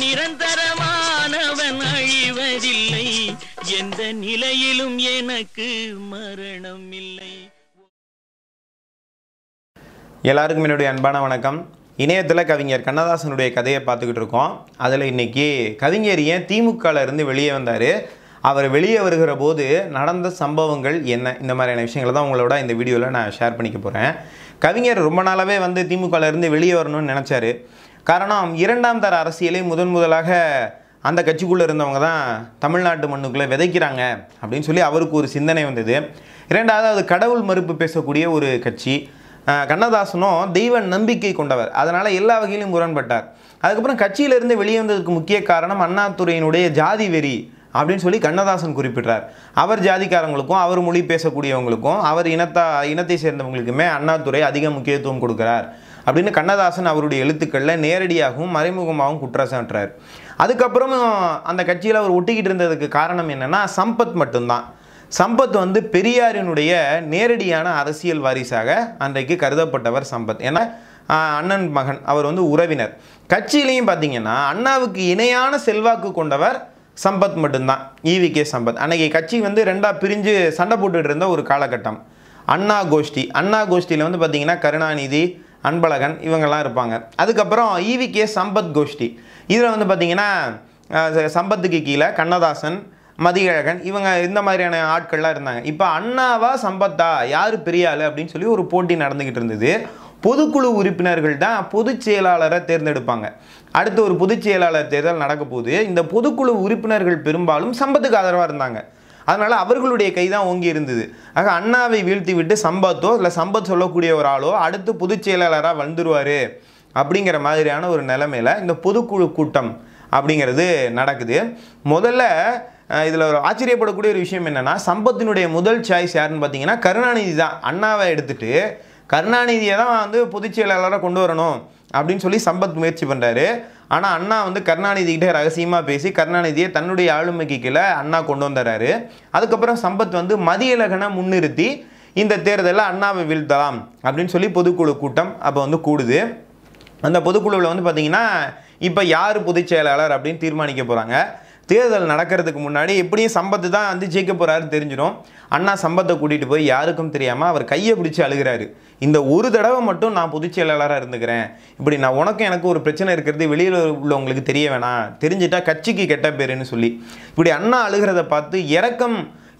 நிரந்தரமானவன் அழிவதில்லை எந்த நிலையிலும் எனக்கு மரணம் இல்லை எல்லாருக்கும் என்னுடைய அன்பான வணக்கம் இணையத்தில் கவிஞர் கண்ணதாசனுடைய கதையை பார்த்துக்கிட்டு இருக்கோம் அதில் இன்றைக்கி கவிஞர் ஏன் திமுகலேருந்து வெளியே வந்தார் அவர் வெளியே வருகிற போது நடந்த சம்பவங்கள் என்ன இந்த மாதிரியான விஷயங்களை தான் உங்களோட இந்த வீடியோவில் நான் ஷேர் பண்ணிக்க போகிறேன் கவிஞர் ரொம்ப நாளாகவே வந்து திமுகலேருந்து வெளியே வரணும்னு நினச்சாரு காரணம் இரண்டாம் தர அரசியலை முதன் முதலாக அந்த கட்சிக்குள்ளே இருந்தவங்க தான் தமிழ்நாட்டு மண்ணுக்குள்ளே விதைக்கிறாங்க அப்படின்னு சொல்லி அவருக்கு ஒரு சிந்தனை வந்தது இரண்டாவது அது கடவுள் மறுப்பு பேசக்கூடிய ஒரு கட்சி கண்ணதாசனும் தெய்வ நம்பிக்கை கொண்டவர் அதனால் எல்லா வகையிலும் முரண்பட்டார் அதுக்கப்புறம் கட்சியிலிருந்து வெளியே வந்ததுக்கு முக்கிய காரணம் அண்ணாதுறையினுடைய ஜாதி வெறி அப்படின்னு சொல்லி கண்ணதாசன் குறிப்பிட்டார் அவர் ஜாதிக்காரங்களுக்கும் அவர் மொழி பேசக்கூடியவங்களுக்கும் அவர் இனத்தா இனத்தை சேர்ந்தவங்களுக்குமே அண்ணாதுறை அதிக முக்கியத்துவம் கொடுக்குறார் அப்படின்னு கண்ணதாசன் அவருடைய எழுத்துக்களில் நேரடியாகவும் மறைமுகமாகவும் குற்றம் சாட்டுறார் அதுக்கப்புறம் அந்த கட்சியில் அவர் ஒட்டிக்கிட்டு இருந்ததுக்கு காரணம் என்னென்னா சம்பத் மட்டும்தான் சம்பத் வந்து பெரியாரினுடைய நேரடியான அரசியல் வாரிசாக அன்றைக்கு கருதப்பட்டவர் சம்பத் ஏன்னா அண்ணன் மகன் அவர் வந்து உறவினர் கட்சியிலையும் பார்த்தீங்கன்னா அண்ணாவுக்கு இணையான செல்வாக்கு கொண்டவர் சம்பத் மட்டும்தான் ஈவி e கே சம்பத் அன்றைக்கி கட்சி வந்து ரெண்டாக பிரிஞ்சு சண்டை போட்டுகிட்டு இருந்த ஒரு காலகட்டம் அண்ணா கோஷ்டி அண்ணா கோஷ்டியில் வந்து பார்த்திங்கன்னா கருணாநிதி அன்பழகன் இவங்கெல்லாம் இருப்பாங்க அதுக்கப்புறம் ஈவி கே சம்பத் கோஷ்டி இதில் வந்து பார்த்திங்கன்னா சம்பத்துக்கு கீழே கண்ணதாசன் மதியழகன் இவங்க இந்த மாதிரியான ஆட்கள்லாம் இருந்தாங்க இப்போ அண்ணாவா சம்பத்தா யார் பெரியாள் அப்படின்னு சொல்லி ஒரு போட்டி நடந்துக்கிட்டு இருந்தது பொதுக்குழு உறுப்பினர்கள் தான் பொதுச் செயலாளரை தேர்ந்தெடுப்பாங்க அடுத்து ஒரு பொதுச் செயலாளர் தேர்தல் நடக்க போகுது இந்த பொதுக்குழு உறுப்பினர்கள் பெரும்பாலும் சம்பத்துக்கு ஆதரவாக இருந்தாங்க அதனால் அவர்களுடைய கை தான் ஓங்கி இருந்தது ஆக அண்ணாவை வீழ்த்தி விட்டு சம்பத்தோ இல்லை சம்பத் சொல்லக்கூடிய ஒரு ஆளோ அடுத்து பொதுச் செயலாளராக வந்துடுவார் அப்படிங்கிற மாதிரியான ஒரு நிலைமையில் இந்த பொதுக்குழு கூட்டம் அப்படிங்கிறது நடக்குது முதல்ல இதில் ஒரு ஆச்சரியப்படக்கூடிய ஒரு விஷயம் என்னென்னா சம்பத்தினுடைய முதல் சாய்ஸ் யாருன்னு பார்த்தீங்கன்னா கருணாநிதி தான் அண்ணாவை எடுத்துகிட்டு கருணாநிதியை தான் வந்து பொதுச் செயலாளராக கொண்டு வரணும் அப்படின்னு சொல்லி சம்பத் முயற்சி பண்ணுறாரு ஆனால் அண்ணா வந்து கருணாநிதிக்கிட்டே ரகசியமாக பேசி கருணாநிதியை தன்னுடைய ஆளுமைக்கு கீழே அண்ணா கொண்டு வந்துடுறாரு அதுக்கப்புறம் சம்பத் வந்து மதியலகனை முன்னிறுத்தி இந்த தேர்தலில் அண்ணாவை வீழ்த்தலாம் அப்படின்னு சொல்லி பொதுக்குழு கூட்டம் அப்போ வந்து கூடுது அந்த பொதுக்குழுவில் வந்து பார்த்திங்கன்னா இப்போ யார் பொதுச் செயலாளர் அப்படின்னு தீர்மானிக்க போகிறாங்க தேர்தல் நடக்கிறதுக்கு முன்னாடி எப்படியும் சம்பத்து தான் வந்து ஜெயிக்க போகிறாரு தெரிஞ்சிடும் அண்ணா சம்பத்தை கூட்டிகிட்டு போய் யாருக்கும் தெரியாமல் அவர் கையை பிடிச்சி அழுகிறாரு இந்த ஒரு தடவை மட்டும் நான் பொதுச் செயலாளராக இருந்துக்கிறேன் இப்படி நான் உனக்கும் எனக்கு ஒரு பிரச்சனை இருக்கிறது வெளியில் உள்ளவங்களுக்கு தெரிய வேணாம் தெரிஞ்சிட்டா கட்சிக்கு கெட்ட பேருன்னு சொல்லி இப்படி அண்ணா அழுகிறத பார்த்து இறக்கம்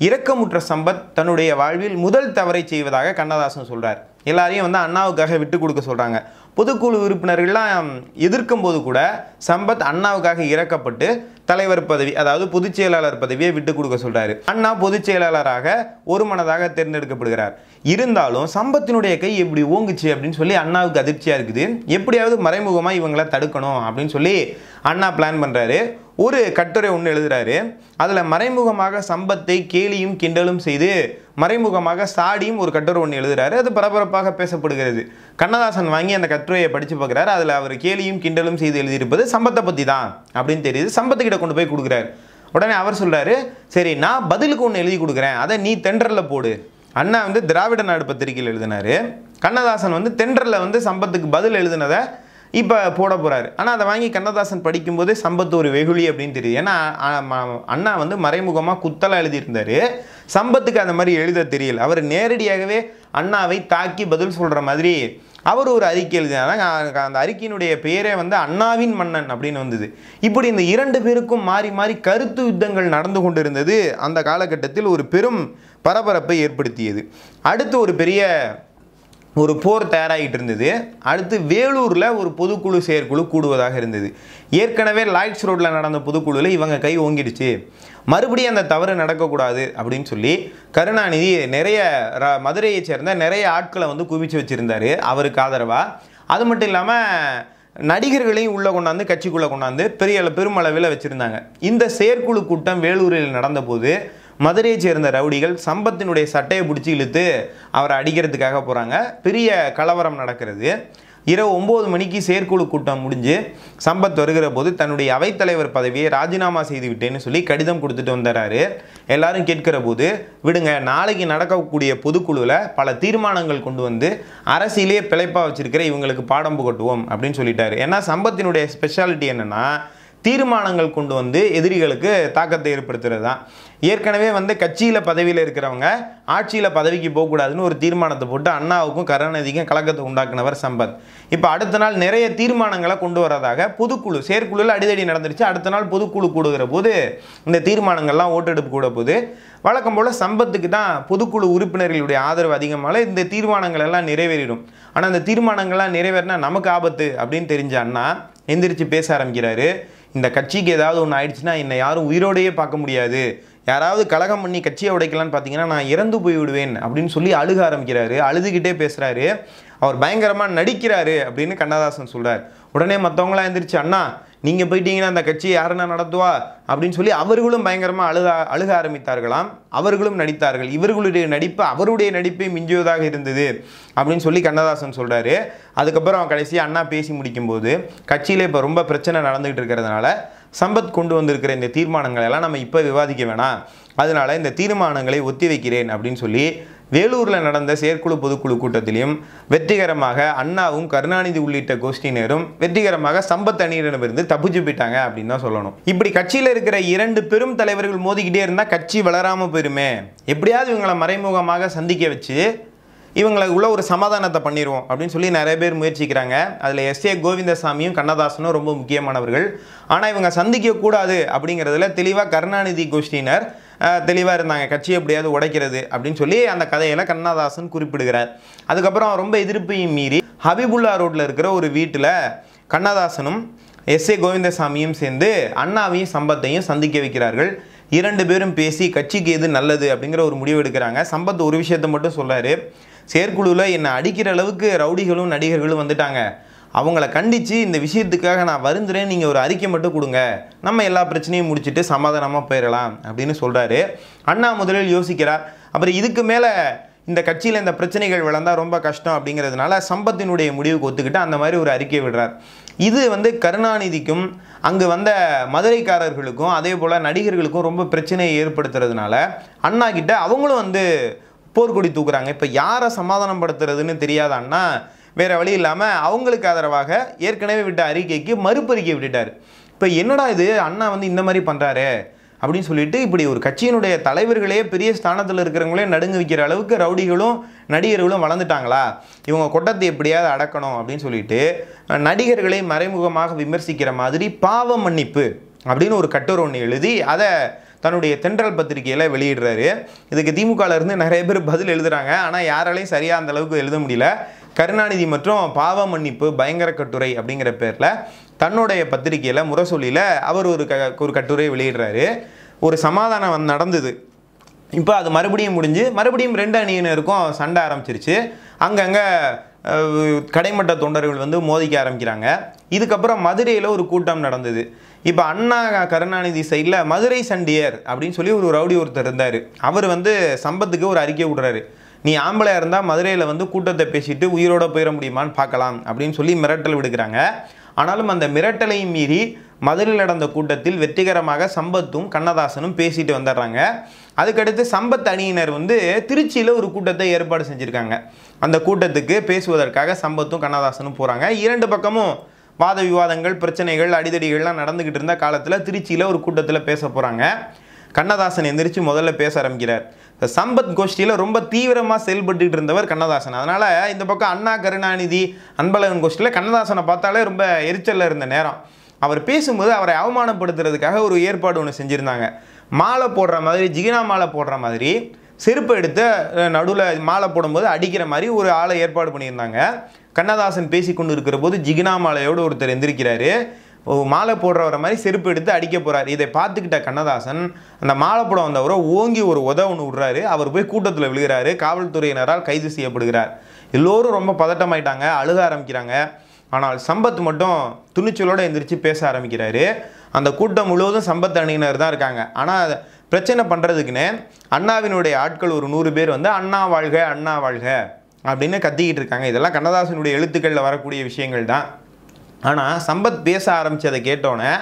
இரக்கமுற்ற சம்பத் தன்னுடைய வாழ்வில் முதல் தவறை செய்வதாக கண்ணதாசன் சொல்கிறார் எல்லாரையும் வந்து அண்ணாவுக்காக விட்டு கொடுக்க சொல்கிறாங்க பொதுக்குழு உறுப்பினர்கள்லாம் எதிர்க்கும் போது கூட சம்பத் அண்ணாவுக்காக இறக்கப்பட்டு தலைவர் பதவி அதாவது பொதுச் செயலாளர் பதவியை விட்டு கொடுக்க சொல்றாரு அண்ணா பொதுச் செயலாளராக ஒருமனதாக தேர்ந்தெடுக்கப்படுகிறார் இருந்தாலும் சம்பத்தினுடைய கை எப்படி ஓங்குச்சு அப்படின்னு சொல்லி அண்ணாவுக்கு அதிர்ச்சியா இருக்குது எப்படியாவது மறைமுகமாக இவங்களை தடுக்கணும் அப்படின்னு சொல்லி அண்ணா பிளான் பண்ணுறாரு ஒரு கட்டுரை ஒன்று எழுதுறாரு அதில் மறைமுகமாக சம்பத்தை கேலியும் கிண்டலும் செய்து மறைமுகமாக சாடியும் ஒரு கட்டுரை ஒன்று எழுதுகிறாரு அது பரபரப்பாக பேசப்படுகிறது கண்ணதாசன் வாங்கி அந்த கட்டுரையை படித்து பார்க்குறாரு அதில் அவர் கேலியும் கிண்டலும் செய்து எழுதியிருப்பது சம்பத்தை பற்றி தான் அப்படின்னு தெரியுது சம்பத்துக்கிட்ட கொண்டு போய் கொடுக்குறாரு உடனே அவர் சொல்கிறாரு சரி நான் பதிலுக்கு ஒன்று எழுதி கொடுக்குறேன் அதை நீ தென்றரில் போடு அண்ணா வந்து திராவிட நாடு பத்திரிகையில் எழுதினார் கண்ணதாசன் வந்து தென்றரில் வந்து சம்பத்துக்கு பதில் எழுதினதை இப்போ போட போகிறாரு ஆனால் அதை வாங்கி கண்ணதாசன் படிக்கும்போதே சம்பத்து ஒரு வெகுளி அப்படின்னு தெரியுது ஏன்னா அண்ணா வந்து மறைமுகமாக குத்தலாக எழுதியிருந்தார் சம்பத்துக்கு அந்த மாதிரி எழுத தெரியல அவர் நேரடியாகவே அண்ணாவை தாக்கி பதில் சொல்கிற மாதிரி அவர் ஒரு அறிக்கை எழுதினாங்க அந்த அறிக்கையினுடைய பெயரே வந்து அண்ணாவின் மன்னன் அப்படின்னு வந்தது இப்படி இந்த இரண்டு பேருக்கும் மாறி மாறி கருத்து யுத்தங்கள் நடந்து கொண்டிருந்தது அந்த காலகட்டத்தில் ஒரு பெரும் பரபரப்பை ஏற்படுத்தியது அடுத்து ஒரு பெரிய ஒரு போர் தயாராகிட்டு இருந்தது அடுத்து வேலூரில் ஒரு பொதுக்குழு செயற்குழு கூடுவதாக இருந்தது ஏற்கனவே லாய்ட்ஸ் ரோட்டில் நடந்த பொதுக்குழுவில் இவங்க கை ஓங்கிடுச்சு மறுபடியும் அந்த தவறு நடக்கக்கூடாது அப்படின்னு சொல்லி கருணாநிதி நிறைய மதுரையை சேர்ந்த நிறைய ஆட்களை வந்து குவிச்சு வச்சுருந்தார் அவருக்கு ஆதரவாக அது மட்டும் இல்லாமல் நடிகர்களையும் உள்ளே கொண்டாந்து கட்சிக்குள்ளே கொண்டாந்து பெரிய பெருமளவில் வச்சுருந்தாங்க இந்த செயற்குழு கூட்டம் வேலூரில் நடந்தபோது மதுரையை சேர்ந்த ரவுடிகள் சம்பத்தினுடைய சட்டையை பிடிச்சி இழுத்து அவரை அடிக்கிறதுக்காக போகிறாங்க பெரிய கலவரம் நடக்கிறது இரவு ஒம்பது மணிக்கு செயற்குழு கூட்டம் முடிஞ்சு சம்பத் வருகிற போது தன்னுடைய அவைத்தலைவர் பதவியை ராஜினாமா செய்து விட்டேன்னு சொல்லி கடிதம் கொடுத்துட்டு வந்துடுறாரு எல்லாரும் கேட்கிற போது விடுங்க நாளைக்கு நடக்கக்கூடிய பொதுக்குழுவில் பல தீர்மானங்கள் கொண்டு வந்து அரசியலே பிழைப்பாக வச்சிருக்கிற இவங்களுக்கு பாடம் புகட்டுவோம் அப்படின்னு சொல்லிட்டாரு ஏன்னா சம்பத்தினுடைய ஸ்பெஷாலிட்டி என்னென்னா தீர்மானங்கள் கொண்டு வந்து எதிரிகளுக்கு தாக்கத்தை ஏற்படுத்துகிறது தான் ஏற்கனவே வந்து கட்சியில் பதவியில் இருக்கிறவங்க ஆட்சியில் பதவிக்கு போகக்கூடாதுன்னு ஒரு தீர்மானத்தை போட்டு அண்ணாவுக்கும் கருணாநிதிக்கும் கலக்கத்தை உண்டாக்குனவர் சம்பத் இப்போ அடுத்த நாள் நிறைய தீர்மானங்களை கொண்டு வரதாக பொதுக்குழு செயற்குழுவில் அடிதடி நடந்துருச்சு அடுத்த நாள் பொதுக்குழு கூடுகிற போது இந்த தீர்மானங்கள்லாம் ஓட்டெடுப்பு கூட போது வழக்கம் போல் சம்பத்துக்கு தான் பொதுக்குழு உறுப்பினர்களுடைய ஆதரவு அதிகமாக இந்த தீர்மானங்கள் எல்லாம் நிறைவேறிடும் ஆனால் அந்த தீர்மானங்கள்லாம் நிறைவேறினா நமக்கு ஆபத்து அப்படின்னு தெரிஞ்ச அண்ணா எந்திரிச்சு பேச ஆரம்பிக்கிறாரு இந்த கட்சிக்கு ஏதாவது ஒன்று ஆயிடுச்சுன்னா என்னை யாரும் உயிரோடையே பார்க்க முடியாது யாராவது கலகம் பண்ணி கட்சியை உடைக்கலான்னு பார்த்தீங்கன்னா நான் இறந்து போய் விடுவேன் அப்படின்னு சொல்லி அழுக ஆரம்பிக்கிறாரு அழுதுகிட்டே பேசுகிறாரு அவர் பயங்கரமாக நடிக்கிறாரு அப்படின்னு கண்ணதாசன் சொல்கிறார் உடனே மற்றவங்களாம் எழுந்திரிச்சு அண்ணா நீங்கள் போயிட்டீங்கன்னா அந்த கட்சி யாருன்னா நடத்துவா அப்படின்னு சொல்லி அவர்களும் பயங்கரமாக அழுக அழுக ஆரம்பித்தார்களாம் அவர்களும் நடித்தார்கள் இவர்களுடைய நடிப்பு அவருடைய நடிப்பை மிஞ்சுவதாக இருந்தது அப்படின்னு சொல்லி கண்ணதாசன் சொல்கிறாரு அதுக்கப்புறம் அவன் கடைசி அண்ணா பேசி முடிக்கும்போது கட்சியில் இப்போ ரொம்ப பிரச்சனை நடந்துகிட்டு இருக்கிறதுனால சம்பத் கொண்டு வந்திருக்கிற இந்த தீர்மானங்களை எல்லாம் நம்ம இப்போ விவாதிக்க வேணாம் அதனால் இந்த தீர்மானங்களை ஒத்தி வைக்கிறேன் அப்படின்னு சொல்லி வேலூரில் நடந்த செயற்குழு பொதுக்குழு கூட்டத்திலையும் வெற்றிகரமாக அண்ணாவும் கருணாநிதி உள்ளிட்ட கோஷ்டியினரும் வெற்றிகரமாக சம்பத் அணியிடமிருந்து தப்பிச்சு போயிட்டாங்க அப்படின்னு தான் சொல்லணும் இப்படி கட்சியில் இருக்கிற இரண்டு பெரும் தலைவர்கள் மோதிக்கிட்டே இருந்தால் கட்சி வளராமல் போயிருமே எப்படியாவது இவங்களை மறைமுகமாக சந்திக்க வச்சு உள்ள ஒரு சமாதானத்தை பண்ணிடுவோம் அப்படின்னு சொல்லி நிறைய பேர் முயற்சிக்கிறாங்க அதில் எஸ் ஏ கோவிந்தசாமியும் கண்ணதாசனும் ரொம்ப முக்கியமானவர்கள் ஆனால் இவங்க சந்திக்கக்கூடாது அப்படிங்கிறதுல தெளிவாக கருணாநிதி கோஷ்டினர் தெளிவாக இருந்தாங்க கட்சி எப்படியாவது உடைக்கிறது அப்படின்னு சொல்லி அந்த கதையில் கண்ணதாசன் குறிப்பிடுகிறார் அதுக்கப்புறம் ரொம்ப எதிர்ப்பையும் மீறி ஹபிபுல்லா ரோட்டில் இருக்கிற ஒரு வீட்டில் கண்ணதாசனும் எஸ் ஏ கோவிந்தசாமியும் சேர்ந்து அண்ணாவையும் சம்பத்தையும் சந்திக்க வைக்கிறார்கள் இரண்டு பேரும் பேசி கட்சிக்கு எது நல்லது அப்படிங்கிற ஒரு முடிவு எடுக்கிறாங்க சம்பத் ஒரு விஷயத்த மட்டும் சொல்கிறாரு செயற்குழுவில் என்னை அடிக்கிற அளவுக்கு ரவுடிகளும் நடிகர்களும் வந்துட்டாங்க அவங்கள கண்டித்து இந்த விஷயத்துக்காக நான் வருந்துறேன் நீங்கள் ஒரு அறிக்கை மட்டும் கொடுங்க நம்ம எல்லா பிரச்சனையும் முடிச்சுட்டு சமாதானமாக போயிடலாம் அப்படின்னு சொல்கிறாரு அண்ணா முதலில் யோசிக்கிறார் அப்புறம் இதுக்கு மேலே இந்த கட்சியில் இந்த பிரச்சனைகள் வளர்ந்தால் ரொம்ப கஷ்டம் அப்படிங்கிறதுனால சம்பத்தினுடைய முடிவுக்கு ஒத்துக்கிட்டு அந்த மாதிரி ஒரு அறிக்கை விடுறார் இது வந்து கருணாநிதிக்கும் அங்கு வந்த மதுரைக்காரர்களுக்கும் அதே போல் நடிகர்களுக்கும் ரொம்ப பிரச்சனையை ஏற்படுத்துறதுனால அண்ணா கிட்ட அவங்களும் வந்து போர்க்கொடி தூக்குறாங்க இப்போ யாரை சமாதானப்படுத்துறதுன்னு தெரியாதான்னா வேறு வழி இல்லாமல் அவங்களுக்கு ஆதரவாக ஏற்கனவே விட்ட அறிக்கைக்கு மறுப்பறிக்கை விட்டுட்டார் இப்போ என்னடா இது அண்ணா வந்து இந்த மாதிரி பண்ணுறாரு அப்படின்னு சொல்லிட்டு இப்படி ஒரு கட்சியினுடைய தலைவர்களே பெரிய ஸ்தானத்தில் இருக்கிறவங்களே நடுங்க வைக்கிற அளவுக்கு ரவுடிகளும் நடிகர்களும் வளர்ந்துட்டாங்களா இவங்க கொட்டத்தை எப்படியாவது அடக்கணும் அப்படின்னு சொல்லிட்டு நடிகர்களை மறைமுகமாக விமர்சிக்கிற மாதிரி பாவ மன்னிப்பு அப்படின்னு ஒரு கட்டுரை ஒன்று எழுதி அதை தன்னுடைய தென்றல் பத்திரிகையில் வெளியிடுறாரு இதுக்கு திமுகலேருந்து நிறைய பேர் பதில் எழுதுகிறாங்க ஆனால் யாராலையும் சரியாக அந்த அளவுக்கு எழுத முடியல கருணாநிதி மற்றும் பாவ மன்னிப்பு பயங்கர கட்டுரை அப்படிங்கிற பேரில் தன்னுடைய பத்திரிகையில் முரசொலியில் அவர் ஒரு க ஒரு கட்டுரை வெளியிடுறாரு ஒரு சமாதானம் நடந்தது இப்போ அது மறுபடியும் முடிஞ்சு மறுபடியும் ரெண்டு அணியினருக்கும் சண்டை ஆரம்பிச்சிருச்சு அங்கங்கே கடைமட்ட தொண்டர்கள் வந்து மோதிக்க ஆரம்பிக்கிறாங்க இதுக்கப்புறம் மதுரையில் ஒரு கூட்டம் நடந்தது இப்போ அண்ணா கருணாநிதி சைடில் மதுரை சண்டியர் அப்படின்னு சொல்லி ஒரு ரவுடி ஒருத்தர் இருந்தார் அவர் வந்து சம்பத்துக்கு ஒரு அறிக்கை விடுறாரு நீ ஆம்பளையாக இருந்தால் மதுரையில் வந்து கூட்டத்தை பேசிட்டு உயிரோட போயிட முடியுமான்னு பார்க்கலாம் அப்படின்னு சொல்லி மிரட்டல் விடுக்கிறாங்க ஆனாலும் அந்த மிரட்டலையும் மீறி மதுரையில் நடந்த கூட்டத்தில் வெற்றிகரமாக சம்பத்தும் கண்ணதாசனும் பேசிட்டு வந்துடுறாங்க அதுக்கடுத்து சம்பத் அணியினர் வந்து திருச்சியில் ஒரு கூட்டத்தை ஏற்பாடு செஞ்சுருக்காங்க அந்த கூட்டத்துக்கு பேசுவதற்காக சம்பத்தும் கண்ணதாசனும் போகிறாங்க இரண்டு பக்கமும் வாத விவாதங்கள் பிரச்சனைகள் அடிதடிகள்லாம் நடந்துக்கிட்டு இருந்த காலத்தில் திருச்சியில் ஒரு கூட்டத்தில் பேச போகிறாங்க கண்ணதாசன் எந்திரிச்சு முதல்ல பேச ஆரம்பிக்கிறார் சம்பத் கோஷ்டியில் ரொம்ப தீவிரமாக செயல்பட்டுக்கிட்டு இருந்தவர் கண்ணதாசன் அதனால் இந்த பக்கம் அண்ணா கருணாநிதி அன்பழகன் கோஷ்டியில் கண்ணதாசனை பார்த்தாலே ரொம்ப எரிச்சலில் இருந்த நேரம் அவர் பேசும்போது அவரை அவமானப்படுத்துறதுக்காக ஒரு ஏற்பாடு ஒன்று செஞ்சுருந்தாங்க மாலை போடுற மாதிரி ஜிகினா மாலை போடுற மாதிரி செருப்பு எடுத்து நடுவில் மாலை போடும்போது அடிக்கிற மாதிரி ஒரு ஆளை ஏற்பாடு பண்ணியிருந்தாங்க கண்ணதாசன் பேசி கொண்டு இருக்கிற போது ஜிகினா மாலையோடு ஒருத்தர் எந்திரிக்கிறாரு மாலை போடுறவர மாதிரி செருப்பு எடுத்து அடிக்க போகிறார் இதை பார்த்துக்கிட்ட கண்ணதாசன் அந்த மாலை போட வந்தவரை ஓங்கி ஒரு உத ஒன்று விடுறாரு அவர் போய் கூட்டத்தில் விழுகிறாரு காவல்துறையினரால் கைது செய்யப்படுகிறார் எல்லோரும் ரொம்ப பதட்டமாயிட்டாங்க அழுக ஆரம்பிக்கிறாங்க ஆனால் சம்பத் மட்டும் துணிச்சலோடு எந்திரிச்சு பேச ஆரம்பிக்கிறாரு அந்த கூட்டம் முழுவதும் சம்பத் அணியினர் தான் இருக்காங்க ஆனால் பிரச்சனை பண்ணுறதுக்குன்னு அண்ணாவினுடைய ஆட்கள் ஒரு நூறு பேர் வந்து அண்ணா வாழ்க அண்ணா வாழ்க அப்படின்னு கத்திக்கிட்டு இருக்காங்க இதெல்லாம் கண்ணதாசனுடைய எழுத்துக்களில் வரக்கூடிய விஷயங்கள் தான் ஆனால் சம்பத் பேச ஆரம்பித்ததை கேட்டோன்னே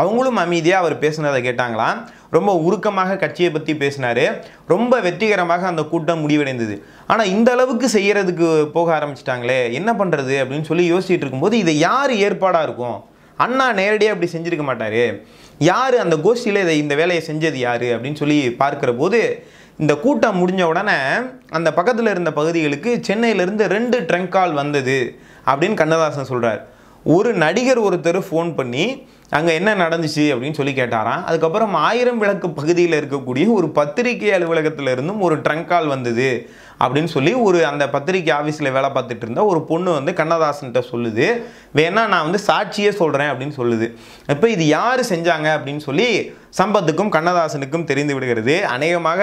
அவங்களும் அமைதியாக அவர் பேசினதை கேட்டாங்களாம் ரொம்ப உருக்கமாக கட்சியை பற்றி பேசினார் ரொம்ப வெற்றிகரமாக அந்த கூட்டம் முடிவடைந்தது ஆனால் இந்த அளவுக்கு செய்கிறதுக்கு போக ஆரம்பிச்சிட்டாங்களே என்ன பண்ணுறது அப்படின்னு சொல்லி யோசிச்சுட்டு இருக்கும்போது இதை யார் ஏற்பாடாக இருக்கும் அண்ணா நேரடியாக இப்படி செஞ்சுருக்க மாட்டார் யார் அந்த கோஷ்டியில் இதை இந்த வேலையை செஞ்சது யார் அப்படின்னு சொல்லி பார்க்குற போது இந்த கூட்டம் முடிஞ்ச உடனே அந்த பக்கத்தில் இருந்த பகுதிகளுக்கு சென்னையிலேருந்து ரெண்டு ட்ரங்க் கால் வந்தது அப்படின்னு கண்ணதாசன் சொல்கிறார் ஒரு நடிகர் ஒருத்தர் ஃபோன் பண்ணி அங்கே என்ன நடந்துச்சு அப்படின்னு சொல்லி கேட்டாராம் அதுக்கப்புறம் ஆயிரம் விளக்கு பகுதியில் இருக்கக்கூடிய ஒரு பத்திரிகை அலுவலகத்தில் இருந்தும் ஒரு ட்ரங்க் கால் வந்தது அப்படின்னு சொல்லி ஒரு அந்த பத்திரிக்கை ஆஃபீஸில் வேலை பார்த்துட்டு இருந்தால் ஒரு பொண்ணு வந்து கண்ணதாசன்கிட்ட சொல்லுது வேணா நான் வந்து சாட்சியே சொல்கிறேன் அப்படின்னு சொல்லுது இப்போ இது யார் செஞ்சாங்க அப்படின்னு சொல்லி சம்பத்துக்கும் கண்ணதாசனுக்கும் தெரிந்து விடுகிறது அநேகமாக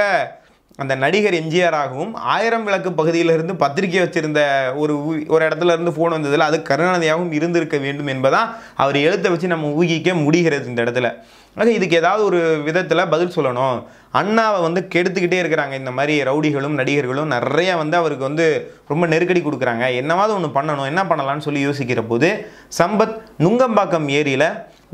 அந்த நடிகர் எம்ஜிஆராகவும் ஆயிரம் விளக்கு பகுதியிலிருந்து பத்திரிகை வச்சிருந்த ஒரு ஒரு இடத்துல இருந்து ஃபோன் வந்ததில் அது கருணாநிதியாகவும் இருந்திருக்க வேண்டும் என்பதான் அவர் எழுத்தை வச்சு நம்ம ஊகிக்க முடிகிறது இந்த இடத்துல ஆக இதுக்கு ஏதாவது ஒரு விதத்தில் பதில் சொல்லணும் அண்ணாவை வந்து கெடுத்துக்கிட்டே இருக்கிறாங்க இந்த மாதிரி ரவுடிகளும் நடிகர்களும் நிறைய வந்து அவருக்கு வந்து ரொம்ப நெருக்கடி கொடுக்குறாங்க என்னவாவது ஒன்று பண்ணணும் என்ன பண்ணலான்னு சொல்லி யோசிக்கிற போது சம்பத் நுங்கம்பாக்கம் ஏரியில்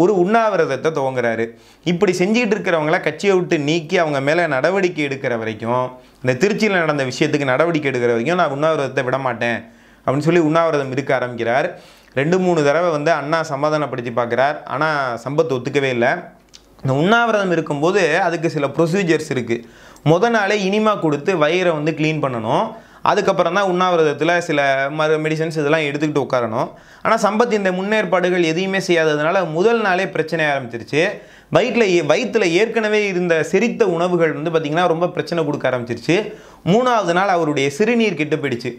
ஒரு உண்ணாவிரதத்தை துவங்குறாரு இப்படி செஞ்சுக்கிட்டு இருக்கிறவங்கள கட்சியை விட்டு நீக்கி அவங்க மேலே நடவடிக்கை எடுக்கிற வரைக்கும் இந்த திருச்சியில் நடந்த விஷயத்துக்கு நடவடிக்கை எடுக்கிற வரைக்கும் நான் உண்ணாவிரதத்தை விட மாட்டேன் அப்படின்னு சொல்லி உண்ணாவிரதம் இருக்க ஆரம்பிக்கிறார் ரெண்டு மூணு தடவை வந்து அண்ணா சமாதானப்படுத்தி பார்க்குறார் ஆனால் சம்பத் ஒத்துக்கவே இல்லை இந்த உண்ணாவிரதம் இருக்கும்போது அதுக்கு சில ப்ரொசீஜர்ஸ் இருக்குது முத நாளே இனிமா கொடுத்து வயிறை வந்து க்ளீன் பண்ணணும் அதுக்கப்புறம் தான் உண்ணாவிரதத்தில் சில மரு மெடிசன்ஸ் இதெல்லாம் எடுத்துக்கிட்டு உட்காரணும் ஆனால் சம்பத் இந்த முன்னேற்பாடுகள் எதையுமே செய்யாததுனால முதல் நாளே பிரச்சனை ஆரம்பிச்சிருச்சு வயிற்றில் வயிற்றில் ஏற்கனவே இருந்த செரித்த உணவுகள் வந்து பார்த்திங்கன்னா ரொம்ப பிரச்சனை கொடுக்க ஆரம்பிச்சிருச்சு மூணாவது நாள் அவருடைய சிறுநீர் கெட்டு போயிடுச்சு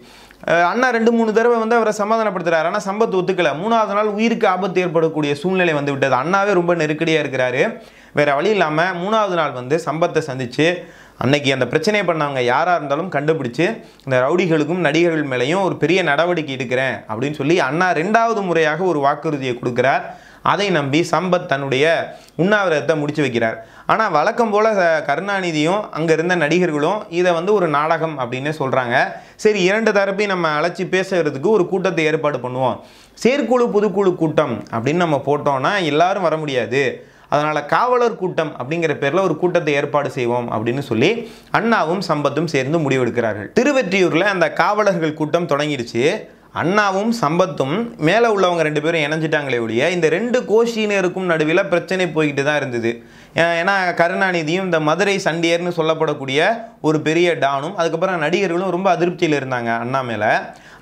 அண்ணா ரெண்டு மூணு தடவை வந்து அவரை சமாதானப்படுத்துறாரு ஆனால் சம்பத் ஒத்துக்கல மூணாவது நாள் உயிருக்கு ஆபத்து ஏற்படக்கூடிய சூழ்நிலை வந்து விட்டது அண்ணாவே ரொம்ப நெருக்கடியாக இருக்கிறாரு வேற வழி இல்லாமல் மூணாவது நாள் வந்து சம்பத்தை சந்தித்து அன்னைக்கு அந்த பிரச்சனையை பண்ணவங்க யாராக இருந்தாலும் கண்டுபிடிச்சு இந்த ரவுடிகளுக்கும் நடிகர்கள் மேலேயும் ஒரு பெரிய நடவடிக்கை எடுக்கிறேன் அப்படின்னு சொல்லி அண்ணா ரெண்டாவது முறையாக ஒரு வாக்குறுதியை கொடுக்குறார் அதை நம்பி சம்பத் தன்னுடைய உண்ணாவிரதத்தை முடிச்சு வைக்கிறார் ஆனால் வழக்கம் போல் கருணாநிதியும் அங்கே இருந்த நடிகர்களும் இதை வந்து ஒரு நாடகம் அப்படின்னே சொல்கிறாங்க சரி இரண்டு தரப்பையும் நம்ம அழைச்சி பேசுகிறதுக்கு ஒரு கூட்டத்தை ஏற்பாடு பண்ணுவோம் செயற்குழு புதுக்குழு கூட்டம் அப்படின்னு நம்ம போட்டோம்னா எல்லாரும் வர முடியாது அதனால் காவலர் கூட்டம் அப்படிங்கிற பேரில் ஒரு கூட்டத்தை ஏற்பாடு செய்வோம் அப்படின்னு சொல்லி அண்ணாவும் சம்பத்தும் சேர்ந்து முடிவெடுக்கிறார்கள் திருவெற்றியூரில் அந்த காவலர்கள் கூட்டம் தொடங்கிடுச்சு அண்ணாவும் சம்பத்தும் மேலே உள்ளவங்க ரெண்டு பேரும் இணைஞ்சிட்டாங்களே ஒழிய இந்த ரெண்டு கோஷினருக்கும் நடுவில் பிரச்சனை போய்கிட்டு தான் இருந்தது ஏன்னா கருணாநிதியும் இந்த மதுரை சண்டியர்னு சொல்லப்படக்கூடிய ஒரு பெரிய டானும் அதுக்கப்புறம் நடிகர்களும் ரொம்ப அதிருப்தியில் இருந்தாங்க அண்ணா மேலே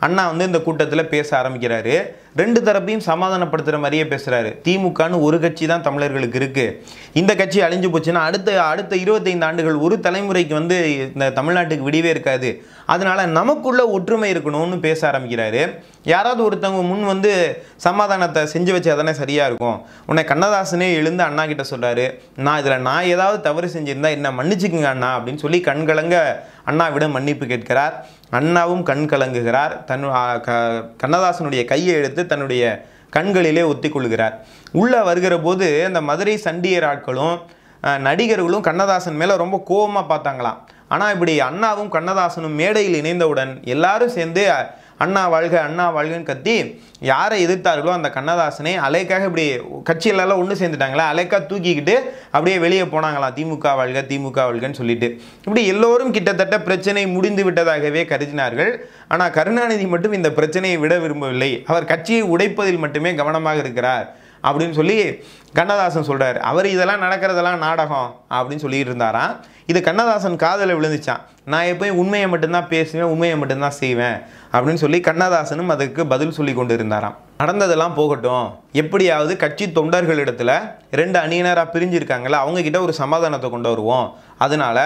அண்ணா வந்து இந்த கூட்டத்தில் பேச ஆரம்பிக்கிறாரு ரெண்டு தரப்பையும் சமாதானப்படுத்துகிற மாதிரியே பேசுகிறாரு திமுகன்னு ஒரு கட்சி தான் தமிழர்களுக்கு இருக்குது இந்த கட்சி அழிஞ்சு போச்சுன்னா அடுத்த அடுத்த இருபத்தைந்து ஆண்டுகள் ஒரு தலைமுறைக்கு வந்து இந்த தமிழ்நாட்டுக்கு விடிவே இருக்காது அதனால் நமக்குள்ள ஒற்றுமை இருக்கணும்னு பேச ஆரம்பிக்கிறாரு யாராவது ஒருத்தவங்க முன் வந்து சமாதானத்தை செஞ்சு வச்சா தானே சரியாக இருக்கும் உன்னை கண்ணதாசனே எழுந்து அண்ணா கிட்ட சொல்கிறாரு நான் இதில் நான் ஏதாவது தவறு செஞ்சுருந்தா என்ன மன்னிச்சுக்குங்க அண்ணா அப்படின்னு சொல்லி கண்கலங்க அண்ணாவிடம் மன்னிப்பு கேட்கிறார் அண்ணாவும் கண் கலங்குகிறார் தன் கண்ணதாசனுடைய கையை எடுத்து தன்னுடைய கண்களிலே ஒத்திக்கொள்கிறார் உள்ளே வருகிற போது அந்த மதுரை சண்டியர் ஆட்களும் நடிகர்களும் கண்ணதாசன் மேலே ரொம்ப கோபமாக பார்த்தாங்களாம் ஆனால் இப்படி அண்ணாவும் கண்ணதாசனும் மேடையில் இணைந்தவுடன் எல்லாரும் சேர்ந்து அண்ணா வாழ்க அண்ணா வாழ்கன்னு கத்தி யாரை எதிர்த்தார்களோ அந்த கண்ணதாசனை அலைக்காக இப்படி கட்சியிலலாம் ஒன்று சேர்ந்துட்டாங்களா அலைக்காக தூக்கிக்கிட்டு அப்படியே வெளியே போனாங்களா திமுக வாழ்க திமுக வாழ்கன்னு சொல்லிட்டு இப்படி எல்லோரும் கிட்டத்தட்ட பிரச்சனை முடிந்து விட்டதாகவே கருதினார்கள் ஆனால் கருணாநிதி மட்டும் இந்த பிரச்சனையை விட விரும்பவில்லை அவர் கட்சியை உடைப்பதில் மட்டுமே கவனமாக இருக்கிறார் அப்படின்னு சொல்லி கண்ணதாசன் சொல்கிறார் அவர் இதெல்லாம் நடக்கிறதெல்லாம் நாடகம் அப்படின்னு சொல்லிட்டு இருந்தாராம் இது கண்ணதாசன் காதலை விழுந்துச்சான் நான் எப்போயும் உண்மையை மட்டும்தான் பேசுவேன் உண்மையை மட்டும்தான் செய்வேன் அப்படின்னு சொல்லி கண்ணதாசனும் அதுக்கு பதில் சொல்லி கொண்டு இருந்தாராம் நடந்ததெல்லாம் போகட்டும் எப்படியாவது கட்சி தொண்டர்களிடத்தில் ரெண்டு அணியினராக அவங்க அவங்கக்கிட்ட ஒரு சமாதானத்தை கொண்டு வருவோம் அதனால்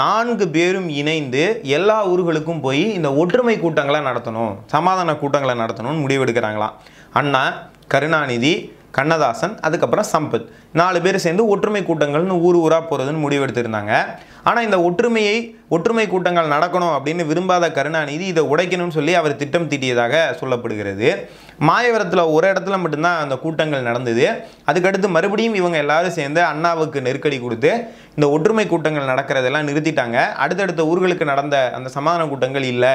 நான்கு பேரும் இணைந்து எல்லா ஊர்களுக்கும் போய் இந்த ஒற்றுமை கூட்டங்களை நடத்தணும் சமாதான கூட்டங்களை நடத்தணும்னு முடிவெடுக்கிறாங்களாம் அண்ணா கருணாநிதி கண்ணதாசன் அதுக்கப்புறம் சம்பத் நாலு பேர் சேர்ந்து ஒற்றுமை கூட்டங்கள்னு ஊர் ஊராக போகிறதுன்னு முடிவெடுத்திருந்தாங்க ஆனால் இந்த ஒற்றுமையை ஒற்றுமை கூட்டங்கள் நடக்கணும் அப்படின்னு விரும்பாத கருணாநிதி இதை உடைக்கணும்னு சொல்லி அவர் திட்டம் தீட்டியதாக சொல்லப்படுகிறது மாயவரத்தில் ஒரு இடத்துல மட்டும்தான் அந்த கூட்டங்கள் நடந்தது அதுக்கடுத்து மறுபடியும் இவங்க எல்லாரும் சேர்ந்து அண்ணாவுக்கு நெருக்கடி கொடுத்து இந்த ஒற்றுமை கூட்டங்கள் நடக்கிறதெல்லாம் நிறுத்திட்டாங்க அடுத்தடுத்த ஊர்களுக்கு நடந்த அந்த சமாதான கூட்டங்கள் இல்லை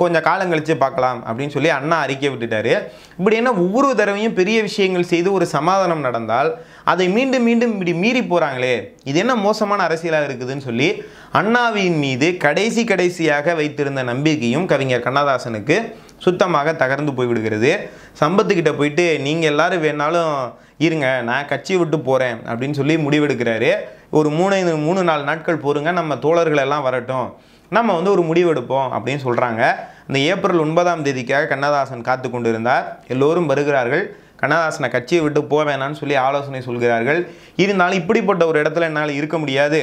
கொஞ்சம் காலம் கழித்து பார்க்கலாம் அப்படின்னு சொல்லி அண்ணா அறிக்கை விட்டுட்டார் இப்படி என்ன ஒவ்வொரு தடவையும் பெரிய விஷயங்கள் செய்து ஒரு சமாதானம் நடந்தால் அதை மீண்டும் மீண்டும் இப்படி மீறி போகிறாங்களே இது என்ன மோசமான அரசியலாக இருக்குதுன்னு சொல்லி அண்ணாவின் மீது கடைசி கடைசியாக வைத்திருந்த நம்பிக்கையும் கவிஞர் கண்ணதாசனுக்கு சுத்தமாக தகர்ந்து போய்விடுகிறது சம்பத்துக்கிட்ட போயிட்டு நீங்கள் எல்லோரும் வேணாலும் இருங்க நான் கட்சி விட்டு போகிறேன் அப்படின்னு சொல்லி முடிவெடுக்கிறாரு ஒரு மூணு மூணு நாலு நாட்கள் போருங்க நம்ம தோழர்களெல்லாம் வரட்டும் நம்ம வந்து ஒரு முடிவெடுப்போம் அப்படின்னு சொல்கிறாங்க இந்த ஏப்ரல் ஒன்பதாம் தேதிக்காக கண்ணதாசன் காத்து கொண்டிருந்தார் எல்லோரும் வருகிறார்கள் கண்ணதாசனை கட்சியை விட்டு போக சொல்லி ஆலோசனை சொல்கிறார்கள் இருந்தாலும் இப்படிப்பட்ட ஒரு இடத்துல என்னால் இருக்க முடியாது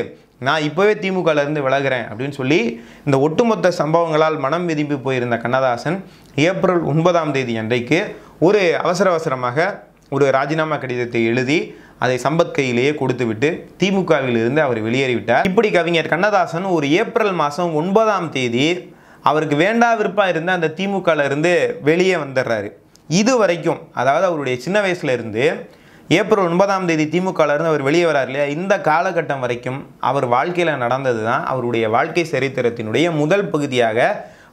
நான் இப்போவே திமுகலேருந்து விலகிறேன் அப்படின்னு சொல்லி இந்த ஒட்டுமொத்த சம்பவங்களால் மனம் விதிம்பி போயிருந்த கண்ணதாசன் ஏப்ரல் ஒன்பதாம் தேதி அன்றைக்கு ஒரு அவசர அவசரமாக ஒரு ராஜினாமா கடிதத்தை எழுதி அதை சம்பத் கையிலேயே கொடுத்துவிட்டு திமுகவிலிருந்து அவர் வெளியேறிவிட்டார் இப்படி கவிஞர் கண்ணதாசன் ஒரு ஏப்ரல் மாதம் ஒன்பதாம் தேதி அவருக்கு வேண்டா விருப்பம் இருந்து அந்த திமுகலேருந்து வெளியே வந்துடுறாரு இது வரைக்கும் அதாவது அவருடைய சின்ன வயசுலேருந்து ஏப்ரல் ஒன்பதாம் தேதி இருந்து அவர் வெளியே வரார் இல்லையா இந்த காலகட்டம் வரைக்கும் அவர் வாழ்க்கையில் நடந்தது தான் அவருடைய வாழ்க்கை சரித்திரத்தினுடைய முதல் பகுதியாக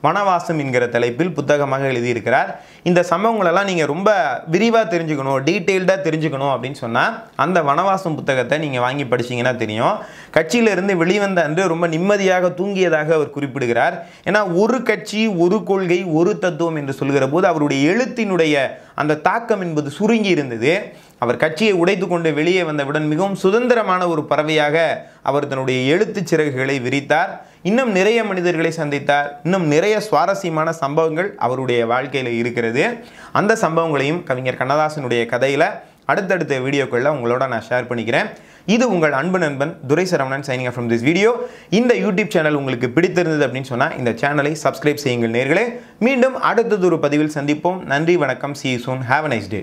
வனவாசம் என்கிற தலைப்பில் புத்தகமாக எழுதியிருக்கிறார் இந்த சம்பவங்களெல்லாம் நீங்கள் ரொம்ப விரிவாக தெரிஞ்சுக்கணும் டீட்டெயில்டாக தெரிஞ்சுக்கணும் அப்படின்னு சொன்னால் அந்த வனவாசம் புத்தகத்தை நீங்கள் வாங்கி படிச்சிங்கன்னா தெரியும் கட்சியிலிருந்து வெளிவந்த அன்று ரொம்ப நிம்மதியாக தூங்கியதாக அவர் குறிப்பிடுகிறார் ஏன்னா ஒரு கட்சி ஒரு கொள்கை ஒரு தத்துவம் என்று சொல்கிற போது அவருடைய எழுத்தினுடைய அந்த தாக்கம் என்பது சுருங்கி இருந்தது அவர் கட்சியை உடைத்து கொண்டு வெளியே வந்தவுடன் மிகவும் சுதந்திரமான ஒரு பறவையாக அவர் தன்னுடைய எழுத்துச் சிறகுகளை விரித்தார் இன்னும் நிறைய மனிதர்களை சந்தித்தார் இன்னும் நிறைய சுவாரஸ்யமான சம்பவங்கள் அவருடைய வாழ்க்கையில் இருக்கிறது அந்த சம்பவங்களையும் கவிஞர் கண்ணதாசனுடைய கதையில் அடுத்தடுத்த வீடியோக்களில் உங்களோட நான் ஷேர் பண்ணிக்கிறேன் இது உங்கள் அன்பு நண்பன் Durai Saravanan shining from this video இந்த யூடியூப் சேனல் உங்களுக்கு பிடித்திருந்தது அப்படின்னு சொன்னால் இந்த சேனலை சப்ஸ்கிரைப் செய்யுங்கள் நேர்களே மீண்டும் அடுத்தது ஒரு பதிவில் சந்திப்போம் நன்றி வணக்கம் see soon have nice day